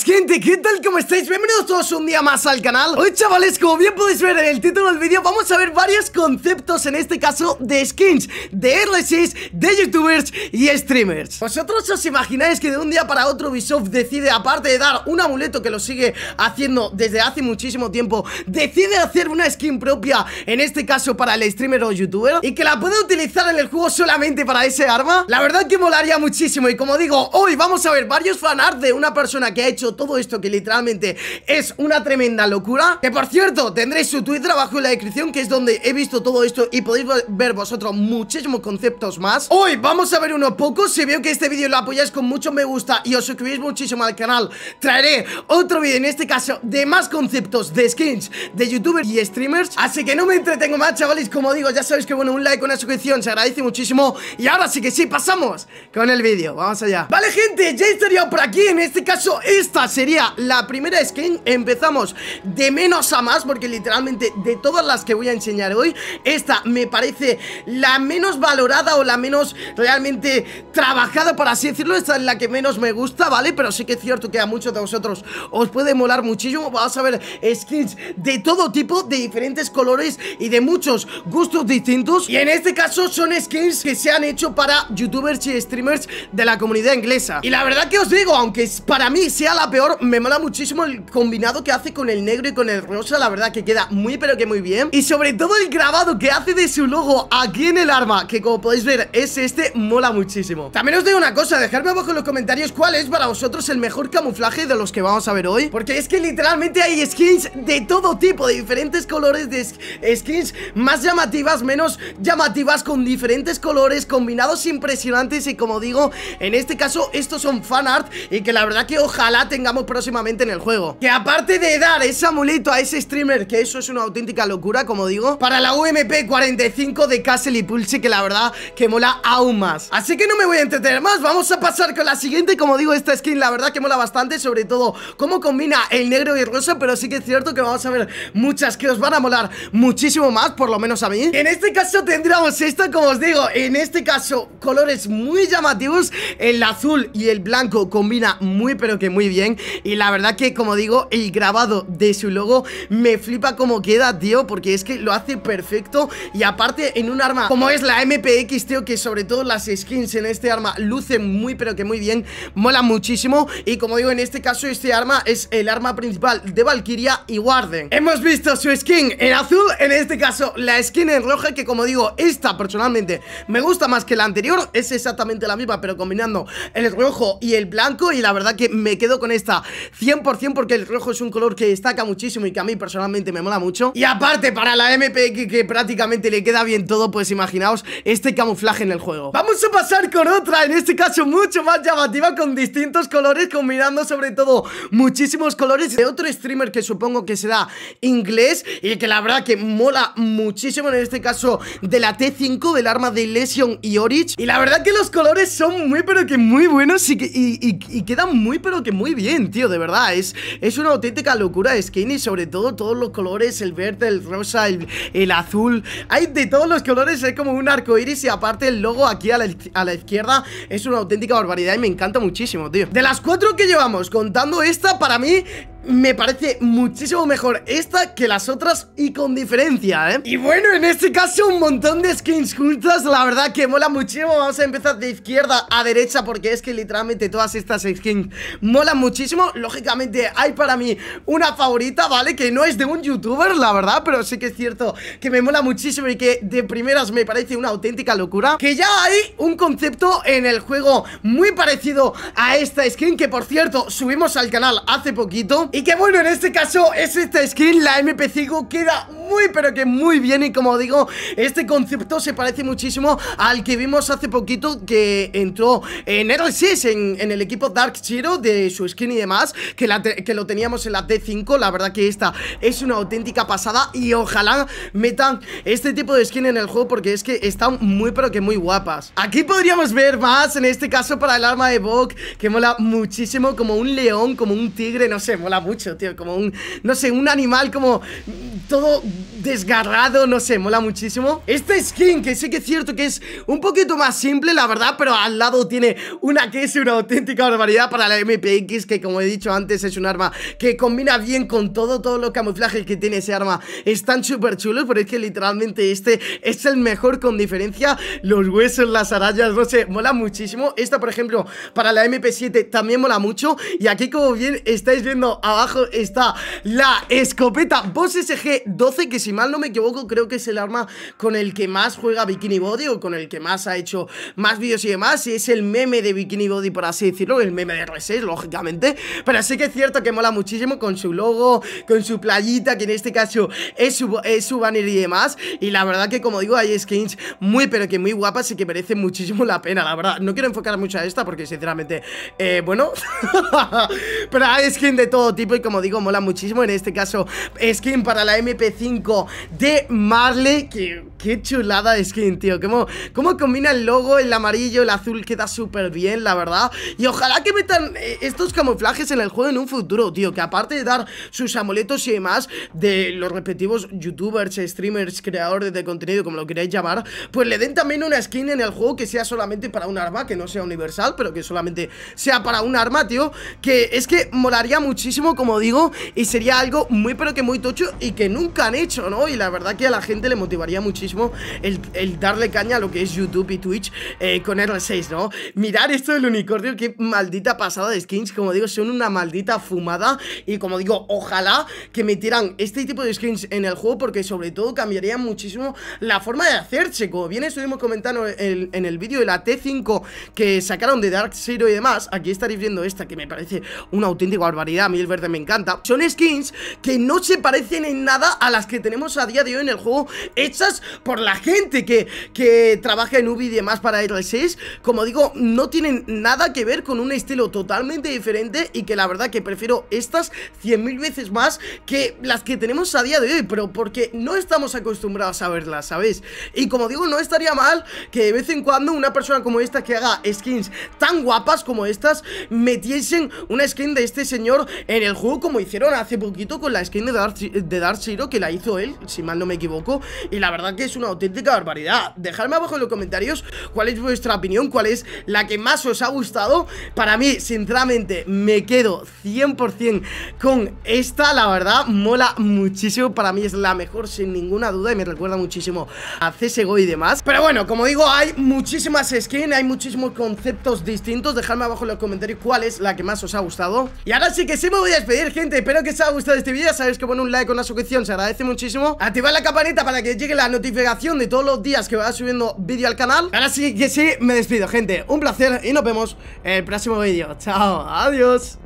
gente, ¿qué tal? ¿Cómo estáis? Bienvenidos todos un día más al canal Hoy chavales, como bien podéis ver en el título del vídeo Vamos a ver varios conceptos, en este caso de skins De R6, de youtubers y streamers ¿Vosotros os imagináis que de un día para otro Ubisoft decide, aparte de dar un amuleto que lo sigue haciendo desde hace muchísimo tiempo Decide hacer una skin propia, en este caso para el streamer o youtuber Y que la puede utilizar en el juego solamente para ese arma La verdad que molaría muchísimo y como digo, hoy vamos a ver varios fanarts de una persona que ha hecho todo esto que literalmente es una tremenda locura Que por cierto, tendréis su Twitter abajo en la descripción que es donde he visto todo esto y podéis ver vosotros muchísimos conceptos más Hoy vamos a ver unos poco, si veo que este vídeo lo apoyáis con mucho me gusta y os suscribís muchísimo al canal Traeré otro vídeo en este caso de más conceptos de skins de youtubers y streamers Así que no me entretengo más chavales, como digo ya sabéis que bueno, un like, una suscripción se agradece muchísimo Y ahora sí que sí, pasamos con el vídeo, vamos allá Vale gente, ya estaría por aquí, en este caso este esta sería la primera skin Empezamos de menos a más Porque literalmente de todas las que voy a enseñar hoy Esta me parece la menos valorada o la menos realmente trabajada Por así decirlo, esta es la que menos me gusta, ¿vale? Pero sí que es cierto que a muchos de vosotros os puede molar muchísimo Vamos a ver skins de todo tipo, de diferentes colores y de muchos gustos distintos Y en este caso son skins que se han hecho para youtubers y streamers de la comunidad inglesa Y la verdad que os digo, aunque para mí sea la peor, me mola muchísimo el combinado que hace con el negro y con el rosa La verdad que queda muy pero que muy bien Y sobre todo el grabado que hace de su logo aquí en el arma Que como podéis ver es este, mola muchísimo También os digo una cosa, dejadme abajo en los comentarios cuál es para vosotros el mejor camuflaje de los que vamos a ver hoy Porque es que literalmente hay skins de todo tipo, de diferentes colores de skins Más llamativas, menos llamativas, con diferentes colores, combinados impresionantes Y como digo, en este caso estos son Fan art, y que la verdad que ojalá tengamos próximamente en el juego Que aparte de dar ese amuleto a ese streamer Que eso es una auténtica locura, como digo Para la UMP 45 de Castle y Pulse Que la verdad que mola aún más Así que no me voy a entretener más Vamos a pasar con la siguiente Como digo, esta skin la verdad que mola bastante Sobre todo cómo combina el negro y el rosa Pero sí que es cierto que vamos a ver muchas que os van a molar muchísimo más Por lo menos a mí En este caso tendríamos esta, como os digo En este caso, colores muy llamativos El azul y el blanco combina muy pero que muy bien bien Y la verdad que, como digo, el grabado de su logo me flipa como queda, tío Porque es que lo hace perfecto Y aparte en un arma como es la MPX, tío Que sobre todo las skins en este arma lucen muy pero que muy bien Mola muchísimo Y como digo, en este caso este arma es el arma principal de Valkyria y Warden Hemos visto su skin en azul, en este caso la skin en roja Que como digo, esta personalmente me gusta más que la anterior Es exactamente la misma pero combinando el rojo y el blanco Y la verdad que me quedo con esta 100% porque el rojo es un color que destaca muchísimo y que a mí personalmente me mola mucho Y aparte para la MP que prácticamente le queda bien todo, pues imaginaos este camuflaje en el juego Vamos a pasar con otra, en este caso mucho más llamativa con distintos colores Combinando sobre todo muchísimos colores de otro streamer que supongo que será inglés Y que la verdad que mola muchísimo en este caso de la T5, del arma de Lesion y Orich Y la verdad que los colores son muy pero que muy buenos y, que, y quedan muy pero que muy bien, tío, de verdad. Es, es una auténtica locura de skin y sobre todo todos los colores, el verde, el rosa, el, azul. Hay de todos los colores, es como un arco iris y aparte el logo aquí a la, a la izquierda es una auténtica barbaridad y me encanta muchísimo, tío. De las cuatro que llevamos contando esta, para mí me parece muchísimo mejor esta que las otras y con diferencia, ¿eh? Y bueno, en este caso un montón de skins juntas, la verdad que mola muchísimo Vamos a empezar de izquierda a derecha porque es que literalmente todas estas skins molan muchísimo Lógicamente hay para mí una favorita, ¿vale? Que no es de un youtuber, la verdad, pero sí que es cierto que me mola muchísimo y que de primeras me parece una auténtica locura Que ya hay un concepto en el juego muy parecido a esta skin que por cierto subimos al canal hace poquito y que bueno, en este caso es esta skin, la MP5 queda muy pero que muy bien y como digo, este concepto se parece muchísimo al que vimos hace poquito que entró en 6. en, en el equipo Dark Zero de su skin y demás, que, que lo teníamos en la T5, la verdad que esta es una auténtica pasada y ojalá metan este tipo de skin en el juego porque es que están muy pero que muy guapas. Aquí podríamos ver más, en este caso para el arma de Vogue, que mola muchísimo, como un león, como un tigre, no sé, mola mucho, tío, como un, no sé, un animal como todo desgarrado, no sé, mola muchísimo Esta skin, que sí que es cierto que es un poquito más simple, la verdad Pero al lado tiene una que es una auténtica barbaridad para la MPX Que como he dicho antes, es un arma que combina bien con todo Todos los camuflajes que tiene ese arma están súper chulos Pero es que literalmente este es el mejor con diferencia Los huesos, las arañas, no sé, mola muchísimo Esta, por ejemplo, para la MP7 también mola mucho Y aquí, como bien estáis viendo, abajo está la escopeta Boss SG 12 que si mal no me equivoco creo que es el arma con el que más juega Bikini Body o con el que más ha hecho más vídeos y demás, y es el meme de Bikini Body por así decirlo, el meme de R6 lógicamente, pero sí que es cierto que mola muchísimo con su logo, con su playita que en este caso es su, es su banner y demás, y la verdad que como digo hay skins muy pero que muy guapas y que merecen muchísimo la pena, la verdad, no quiero enfocar mucho a esta porque sinceramente, eh, bueno pero hay skin de todo tipo y como digo mola muchísimo, en este caso skin para la MP5 de Marley, que qué chulada skin, tío Cómo, cómo combina el logo, el amarillo, el azul Queda súper bien, la verdad Y ojalá que metan eh, estos camuflajes en el juego en un futuro, tío Que aparte de dar sus amuletos y demás De los respectivos youtubers, streamers, creadores de contenido Como lo queráis llamar Pues le den también una skin en el juego que sea solamente para un arma Que no sea universal, pero que solamente sea para un arma, tío Que es que molaría muchísimo, como digo Y sería algo muy pero que muy tocho y que nunca han hecho, ¿no? Y la verdad que a la gente le motivaría muchísimo el, darle caña a lo que es YouTube y Twitch eh, con R6, ¿no? Mirar esto del unicornio, qué maldita pasada de skins, como digo, son una maldita fumada y como digo, ojalá que metieran este tipo de skins en el juego porque sobre todo cambiaría muchísimo la forma de hacerse, como bien estuvimos comentando en, el vídeo de la T5 que sacaron de Dark Zero y demás, aquí estaréis viendo esta que me parece una auténtica barbaridad, a mí el verde me encanta, son skins que no se parecen en nada a las que tenemos a día de hoy en el juego hechas por la gente que, trabaja en Ubi y demás para r 6 Como digo, no tienen nada que ver con un estilo totalmente diferente Y que la verdad que prefiero estas 100.000 veces más que las que tenemos a día de hoy Pero porque no estamos acostumbrados a verlas, ¿sabes? Y como digo, no estaría mal que de vez en cuando una persona como esta que haga skins tan guapas como estas Metiesen una skin de este señor en el juego como hicieron hace poquito con la skin de Dark, de Zero que la hizo él, si mal no me equivoco Y la verdad que una auténtica barbaridad Dejadme abajo en los comentarios cuál es vuestra opinión Cuál es la que más os ha gustado Para mí, sinceramente, me quedo 100% con esta La verdad, mola muchísimo Para mí es la mejor, sin ninguna duda Y me recuerda muchísimo a CSGO y demás Pero bueno, como digo, hay muchísimas skins Hay muchísimos conceptos distintos Dejadme abajo en los comentarios cuál es la que más os ha gustado Y ahora sí que sí me voy a despedir, gente Espero que os haya gustado este vídeo Sabéis que poner un like, una suscripción, se agradece muchísimo Activad la campanita para que llegue la notificación de todos los días que vaya subiendo vídeo al canal Ahora sí que sí, me despido, gente Un placer y nos vemos el próximo vídeo Chao, adiós